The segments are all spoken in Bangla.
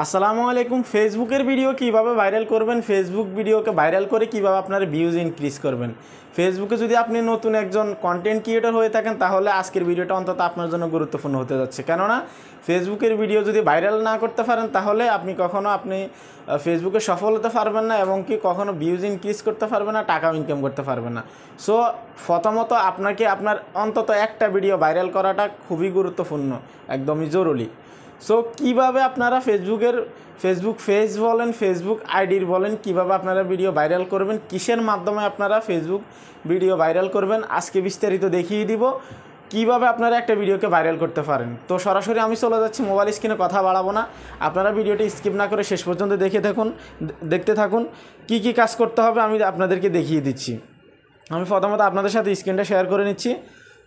আসসালামু আলাইকুম ফেসবুকের ভিডিও কিভাবে ভাইরাল করবেন ফেসবুক ভিডিওকে ভাইরাল করে কিভাবে আপনার ভিউজ ইনক্রিজ করবেন ফেসবুকে যদি আপনি নতুন একজন কন্টেন্ট ক্রিয়েটর হয়ে থাকেন তাহলে আজকের ভিডিওটা অন্তত আপনার জন্য গুরুত্বপূর্ণ হতে যাচ্ছে কেননা ফেসবুকের ভিডিও যদি ভাইরাল না করতে পারেন তাহলে আপনি কখনও আপনি ফেসবুকে সফল হতে পারবেন না এবং কি কখনো ভিউজ ইনক্রিজ করতে পারবেন না টাকাও ইনকাম করতে পারবেন না সো প্রথমত আপনাকে আপনার অন্তত একটা ভিডিও ভাইরাল করাটা খুবই গুরুত্বপূর্ণ একদমই জরুরি সো কিভাবে আপনারা ফেসবুকের ফেসবুক ফেজ বলেন ফেসবুক আইডির বলেন কিভাবে আপনারা ভিডিও ভাইরাল করবেন কিসের মাধ্যমে আপনারা ফেসবুক ভিডিও ভাইরাল করবেন আজকে বিস্তারিত দেখিয়ে দিব কিভাবে আপনারা একটা ভিডিওকে ভাইরাল করতে পারেন তো সরাসরি আমি চলে যাচ্ছি মোবাইল স্ক্রিনে কথা বাড়াবো না আপনারা ভিডিওটি স্কিপ না করে শেষ পর্যন্ত দেখে থাকুন দেখতে থাকুন কি কি কাজ করতে হবে আমি আপনাদেরকে দেখিয়ে দিচ্ছি আমি প্রথমত আপনাদের সাথে স্ক্রিনটা শেয়ার করে নিচ্ছি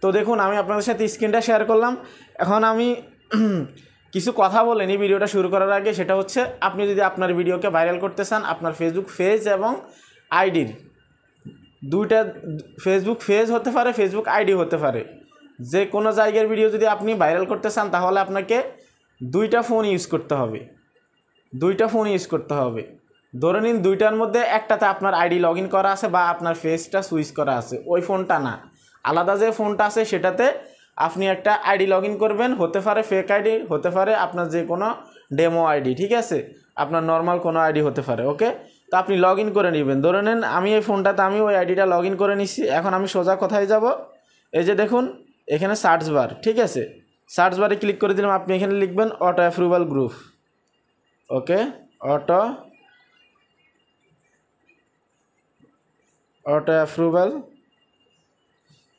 তো দেখুন আমি আপনাদের সাথে স্ক্রিনটা শেয়ার করলাম এখন আমি কিছু কথা বলেন এই ভিডিওটা শুরু করার আগে সেটা হচ্ছে আপনি যদি আপনার ভিডিওকে ভাইরাল করতে চান আপনার ফেসবুক পেজ এবং আইডির দুইটা ফেসবুক পেজ হতে পারে ফেসবুক আইডি হতে পারে যে কোনো জায়গার ভিডিও যদি আপনি ভাইরাল করতে চান তাহলে আপনাকে দুইটা ফোন ইউজ করতে হবে দুইটা ফোন ইউজ করতে হবে ধরে নিন দুইটার মধ্যে একটাতে আপনার আইডি লগ করা আছে বা আপনার ফেসটা সুইচ করা আছে ওই ফোনটা না আলাদা যে ফোনটা আছে সেটাতে আপনি একটা আইডি লগ করবেন হতে পারে ফেক আইডি হতে পারে আপনার যে কোনো ডেমো আইডি ঠিক আছে আপনার নর্মাল কোনো আইডি হতে পারে ওকে তো আপনি লগ করে নেবেন ধরে নেন আমি এই ফোনটাতে আমি ওই আইডিটা লগ করে নিচ্ছি এখন আমি সোজা কোথায় যাব এই যে দেখুন এখানে সার্চ বার ঠিক আছে সার্চ বারে ক্লিক করে দিলাম আপনি এখানে লিখবেন auto approval group okay auto auto approval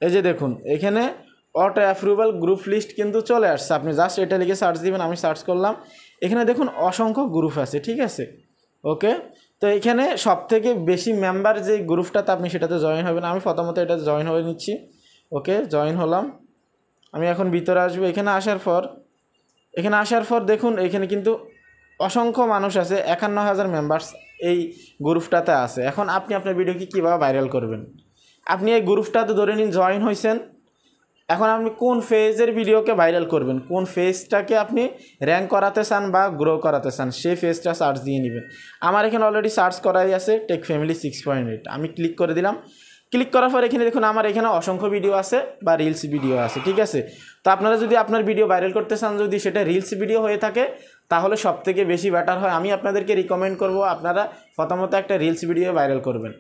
এই যে দেখুন এখানে অটো অ্যাপ্রুভাল গ্রুপ লিস্ট কিন্তু চলে আসছে আপনি জাস্ট এটা লিখে সার্চ দিবেন আমি সার্চ করলাম এখানে দেখুন অসংখ্য গ্রুপ আছে ঠিক আছে ওকে তো এখানে সবথেকে বেশি মেম্বার যে গ্রুপটাতে আপনি সেটাতে জয়েন হবেন আমি প্রথমত এটাতে জয়েন হয়ে নিচ্ছি ওকে জয়েন হলাম আমি এখন ভিতরে আসবো এখানে আসার পর এখানে আসার পর দেখুন এখানে কিন্তু অসংখ্য মানুষ আছে একান্ন হাজার মেম্বার্স এই গ্রুপটাতে আছে এখন আপনি আপনার ভিডিওকে কীভাবে ভাইরাল করবেন আপনি এই গ্রুপটাতে ধরে নিন জয়েন হয়েছেন এখন আপনি কোন ফেজের ভিডিওকে ভাইরাল করবেন কোন ফেজটাকে আপনি র্যাঙ্ক করাতে চান বা গ্রো করাতে চান সেই ফেজটা সার্চ দিয়ে নেবেন আমার এখানে অলরেডি সার্চ করাই আছে tech family six point eight আমি ক্লিক করে দিলাম ক্লিক করার পর এখানে দেখুন আমার এখানে অসংখ্য ভিডিও আছে বা রিলস ভিডিও আছে ঠিক আছে তো আপনারা যদি আপনার ভিডিও ভাইরাল করতে চান যদি সেটা রিলস ভিডিও হয়ে থাকে তাহলে সবথেকে বেশি বেটার হয় আমি আপনাদেরকে রিকমেন্ড করব আপনারা প্রথমত একটা রিলস ভিডিও ভাইরাল করবেন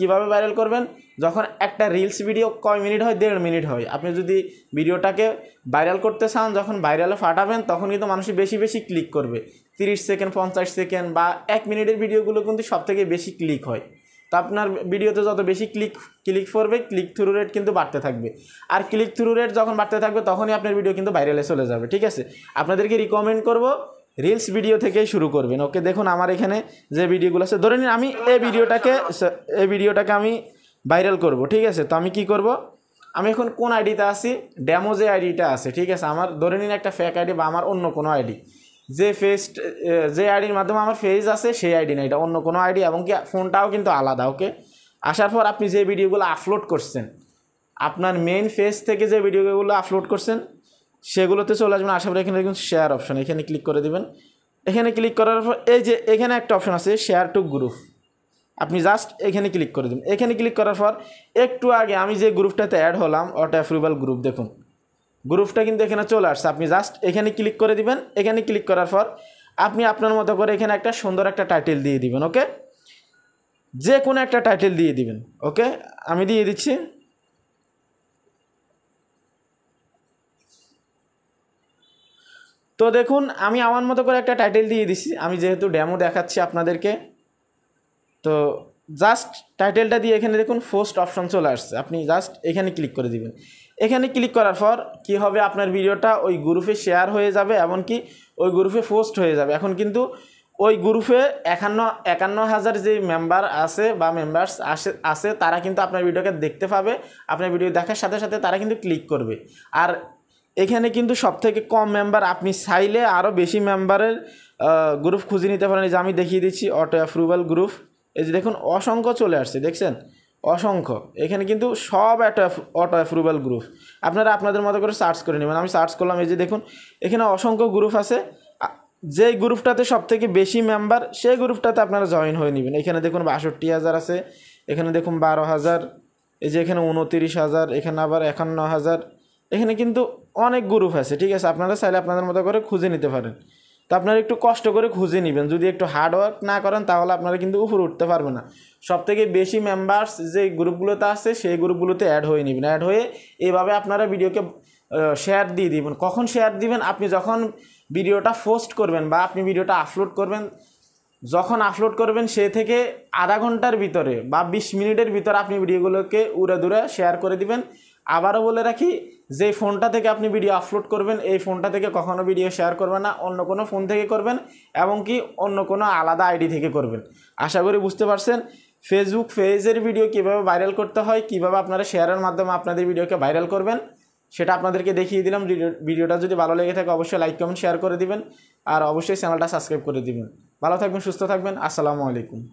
কিভাবে ভাইরাল করবেন যখন একটা রিলস ভিডিও কয় মিনিট হয় দেড় মিনিট হয় আপনি যদি ভিডিওটাকে ভাইরাল করতে চান যখন ভাইরালে ফাটাবেন তখন কিন্তু মানুষ বেশি বেশি ক্লিক করবে তিরিশ সেকেন্ড পঞ্চাশ সেকেন্ড বা এক মিনিটের ভিডিওগুলো কিন্তু সবথেকে বেশি ক্লিক হয় তো আপনার ভিডিওতে যত বেশি ক্লিক ক্লিক করবে ক্লিক থ্রু রেট কিন্তু বাড়তে থাকবে আর ক্লিক থ্রু রেট যখন বাড়তে থাকবে তখনই আপনার ভিডিও কিন্তু ভাইরালে চলে যাবে ঠিক আছে আপনাদেরকে রিকমেন্ড করবো রিলস ভিডিও থেকেই শুরু করবেন ওকে দেখুন আমার এখানে যে ভিডিওগুলো আছে ধরে নিন আমি এই ভিডিওটাকে এই ভিডিওটাকে আমি ভাইরাল করব ঠিক আছে তো আমি কি করব আমি এখন কোন আইডিতে আছি ড্যামো যে আইডিটা আছে ঠিক আছে আমার ধরে নিন একটা ফেক আইডি বা আমার অন্য কোনো আইডি যে ফেস যে আইডির মাধ্যমে আমার ফেজ আছে সেই আইডি না এটা অন্য কোনো আইডি এবং কি ফোনটাও কিন্তু আলাদা ওকে আসার পর আপনি যে ভিডিওগুলো আপলোড করছেন আপনার মেন ফেজ থেকে যে ভিডিওগুলো আপলোড করছেন সেগুলোতে চলে আসবেন আশা করি এখানে দেখুন শেয়ার অপশন এখানে ক্লিক করে দেবেন এখানে ক্লিক করার পর এই যে এখানে একটা অপশন আছে শেয়ার টু গ্রুপ আপনি জাস্ট এখানে ক্লিক করে দেবেন এখানে ক্লিক করার পর একটু আগে আমি যে গ্রুপটাতে অ্যাড হলাম অটো অ্যাপ্রুভাল গ্রুপ দেখুন গ্রুপটা কিন্তু এখানে চলে আসছে আপনি জাস্ট এখানে ক্লিক করে দিবেন এখানে ক্লিক করার পর আপনি আপনার মতো করে এখানে একটা সুন্দর একটা টাইটেল দিয়ে দিবেন ওকে যে কোনো একটা টাইটেল দিয়ে দিবেন ওকে আমি দিয়ে দিচ্ছি তো দেখুন আমি আমার মতো করে একটা টাইটেল দিয়ে দিছি আমি যেহেতু ড্যামো দেখাচ্ছি আপনাদেরকে তো জাস্ট টাইটেলটা দিয়ে এখানে দেখুন ফার্স্ট অপশন চলে আসছে আপনি জাস্ট এখানে ক্লিক করে দিবেন এখানে ক্লিক করার পর কি হবে আপনার ভিডিওটা ওই গ্রুপে শেয়ার হয়ে যাবে এমনকি ওই গ্রুপে পোস্ট হয়ে যাবে এখন কিন্তু ওই গ্রুপে একান্ন একান্ন হাজার যে মেম্বার আছে বা মেম্বার্স আসে আছে তারা কিন্তু আপনার ভিডিওকে দেখতে পাবে আপনার ভিডিও দেখার সাথে সাথে তারা কিন্তু ক্লিক করবে আর এখানে কিন্তু সব থেকে কম মেম্বার আপনি চাইলে আরও বেশি মেম্বারের গ্রুপ খুঁজে নিতে পারেন যে আমি দেখিয়ে দিচ্ছি অটো অ্যাপ্রুভাল গ্রুপ এই যে দেখুন অসংখ্য চলে আসছে দেখছেন অসংখ্য এখানে কিন্তু সব অটো অটো অ্যাপ্রুভাল গ্রুপ আপনারা আপনাদের মতো করে সার্চ করে নেবেন আমি সার্চ করলাম এই যে দেখুন এখানে অসংখ্য গ্রুপ আছে যে গ্রুপটাতে সবথেকে বেশি মেম্বার সেই গ্রুপটাতে আপনারা জয়েন হয়ে নেবেন এখানে দেখুন বাষট্টি হাজার আছে এখানে দেখুন বারো হাজার এই যে এখানে উনতিরিশ হাজার এখানে আবার একান্ন হাজার এখানে কিন্তু অনেক গ্রুপ আছে ঠিক আছে আপনারা চাইলে আপনাদের মতো করে খুঁজে নিতে পারেন তো আপনারা একটু কষ্ট করে খুঁজে নেবেন যদি একটু হার্ডওয়ার্ক না করেন তাহলে আপনারা কিন্তু উপরে উঠতে পারবেন না সবথেকে বেশি মেম্বার্স যে গ্রুপগুলোতে আছে সেই গ্রুপগুলোতে অ্যাড হয়ে নেবেন অ্যাড হয়ে এভাবে আপনারা ভিডিওকে শেয়ার দিয়ে দিবেন কখন শেয়ার দিবেন আপনি যখন ভিডিওটা পোস্ট করবেন বা আপনি ভিডিওটা আপলোড করবেন যখন আপলোড করবেন সে থেকে আধা ঘন্টার ভিতরে বা বিশ মিনিটের ভিতরে আপনি ভিডিওগুলোকে উড়ে দূরে শেয়ার করে দিবেন আবারও বলে রাখি যে ফোনটা থেকে আপনি ভিডিও আপলোড করবেন এই ফোনটা থেকে কখনও ভিডিও শেয়ার করবেন না অন্য কোনো ফোন থেকে করবেন এবং কি অন্য কোনো আলাদা আইডি থেকে করবেন আশা করি বুঝতে পারছেন ফেসবুক পেজের ভিডিও কিভাবে ভাইরাল করতে হয় কিভাবে আপনারা শেয়ারের মাধ্যমে আপনাদের ভিডিওকে ভাইরাল করবেন সেটা আপনাদেরকে দেখিয়ে দিলাম ভিডিওটা যদি ভালো লেগে থাকে অবশ্যই লাইক কমেন্ট শেয়ার করে দিবেন আর অবশ্যই চ্যানেলটা সাবস্ক্রাইব করে দিবেন ভালো থাকবেন সুস্থ থাকবেন আসসালামু আলাইকুম